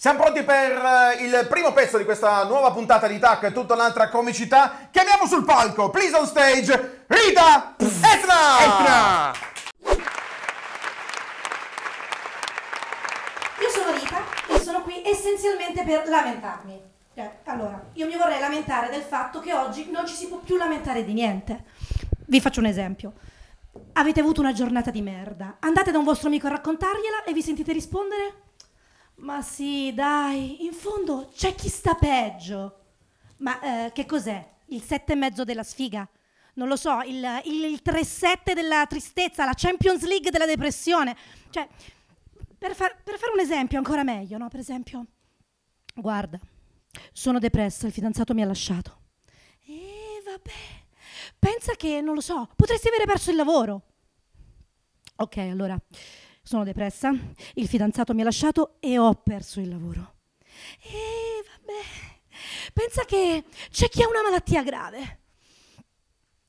Siamo pronti per eh, il primo pezzo di questa nuova puntata di TAC, tutta un'altra comicità. Chiamiamo sul palco, please on stage, Rita Etna! Etna! Io sono Rita e sono qui essenzialmente per lamentarmi. Eh, allora, io mi vorrei lamentare del fatto che oggi non ci si può più lamentare di niente. Vi faccio un esempio. Avete avuto una giornata di merda. Andate da un vostro amico a raccontargliela e vi sentite rispondere ma sì, dai, in fondo c'è chi sta peggio. Ma eh, che cos'è? Il sette e mezzo della sfiga? Non lo so, il, il, il 3-7 della tristezza, la Champions League della depressione. Cioè, per, far, per fare un esempio ancora meglio, no? Per esempio, guarda, sono depressa, il fidanzato mi ha lasciato. E vabbè, pensa che, non lo so, potresti avere perso il lavoro. Ok, allora, sono depressa, il fidanzato mi ha lasciato e ho perso il lavoro. E vabbè, pensa che c'è chi ha una malattia grave.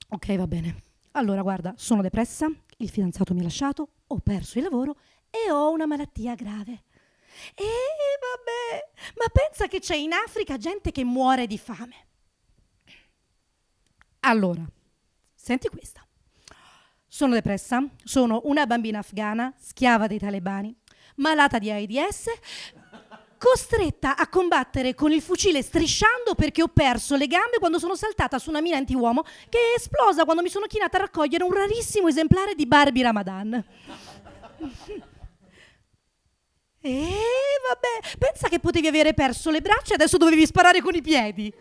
Ok, va bene. Allora, guarda, sono depressa, il fidanzato mi ha lasciato, ho perso il lavoro e ho una malattia grave. E vabbè, ma pensa che c'è in Africa gente che muore di fame. Allora, senti questa. Sono depressa, sono una bambina afghana, schiava dei talebani, malata di AIDS, costretta a combattere con il fucile strisciando perché ho perso le gambe quando sono saltata su una mina antiuomo che è esplosa quando mi sono chinata a raccogliere un rarissimo esemplare di Barbie Ramadan. e eh, vabbè, pensa che potevi avere perso le braccia e adesso dovevi sparare con i piedi.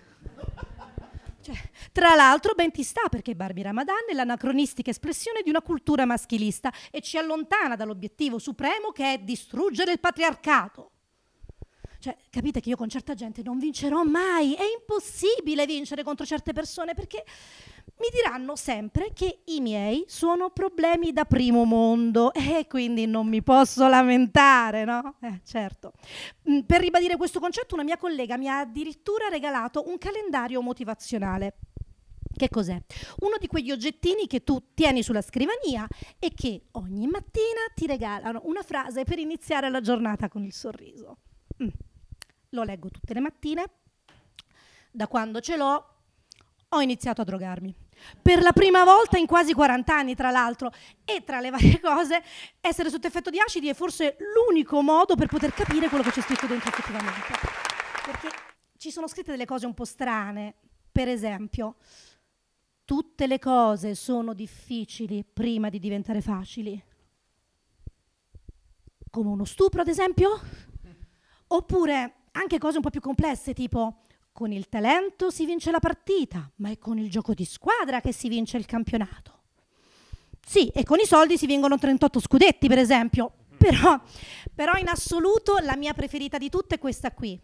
Cioè, tra l'altro ben ti sta perché Barbie Ramadan è l'anacronistica espressione di una cultura maschilista e ci allontana dall'obiettivo supremo che è distruggere il patriarcato. Cioè, capite che io con certa gente non vincerò mai, è impossibile vincere contro certe persone perché mi diranno sempre che i miei sono problemi da primo mondo e quindi non mi posso lamentare, no? Eh, certo. Mm, per ribadire questo concetto una mia collega mi ha addirittura regalato un calendario motivazionale. Che cos'è? Uno di quegli oggettini che tu tieni sulla scrivania e che ogni mattina ti regalano una frase per iniziare la giornata con il sorriso. Mm. Lo leggo tutte le mattine. Da quando ce l'ho ho iniziato a drogarmi per la prima volta in quasi 40 anni, tra l'altro, e tra le varie cose, essere sotto effetto di acidi è forse l'unico modo per poter capire quello che c'è scritto dentro effettivamente. Perché ci sono scritte delle cose un po' strane, per esempio, tutte le cose sono difficili prima di diventare facili. Come uno stupro, ad esempio? Oppure anche cose un po' più complesse, tipo con il talento si vince la partita, ma è con il gioco di squadra che si vince il campionato. Sì, e con i soldi si vengono 38 scudetti, per esempio. Però, però in assoluto la mia preferita di tutte è questa qui.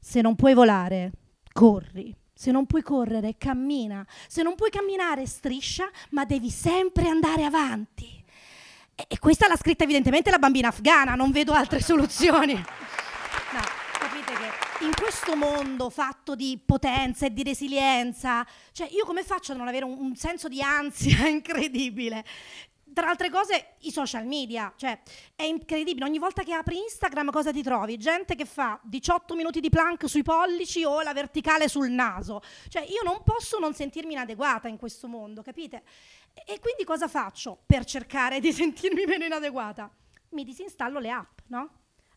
Se non puoi volare, corri. Se non puoi correre, cammina. Se non puoi camminare, striscia, ma devi sempre andare avanti. E questa l'ha scritta evidentemente la bambina afghana, non vedo altre soluzioni in questo mondo fatto di potenza e di resilienza, cioè io come faccio a non avere un, un senso di ansia incredibile? tra altre cose i social media, cioè è incredibile, ogni volta che apri Instagram cosa ti trovi? Gente che fa 18 minuti di plank sui pollici o la verticale sul naso, cioè io non posso non sentirmi inadeguata in questo mondo, capite? E quindi cosa faccio per cercare di sentirmi meno inadeguata? Mi disinstallo le app, no?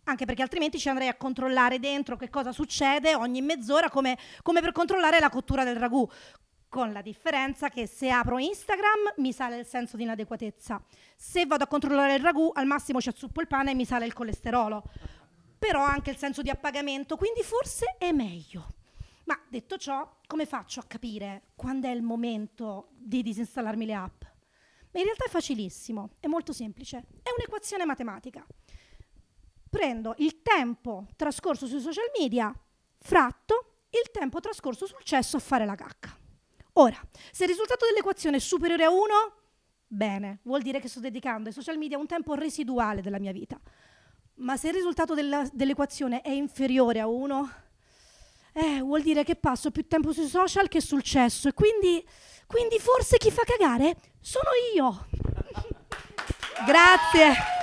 anche perché altrimenti ci andrei a controllare dentro che cosa succede ogni mezz'ora come, come per controllare la cottura del ragù con la differenza che se apro Instagram mi sale il senso di inadeguatezza. Se vado a controllare il ragù, al massimo ci azzuppo il pane e mi sale il colesterolo. Però anche il senso di appagamento, quindi forse è meglio. Ma detto ciò, come faccio a capire quando è il momento di disinstallarmi le app? In realtà è facilissimo, è molto semplice, è un'equazione matematica prendo il tempo trascorso sui social media fratto il tempo trascorso sul cesso a fare la cacca. Ora, se il risultato dell'equazione è superiore a 1, bene, vuol dire che sto dedicando ai social media un tempo residuale della mia vita. Ma se il risultato dell'equazione è inferiore a 1, eh, vuol dire che passo più tempo sui social che sul cesso e quindi, quindi forse chi fa cagare sono io. Grazie.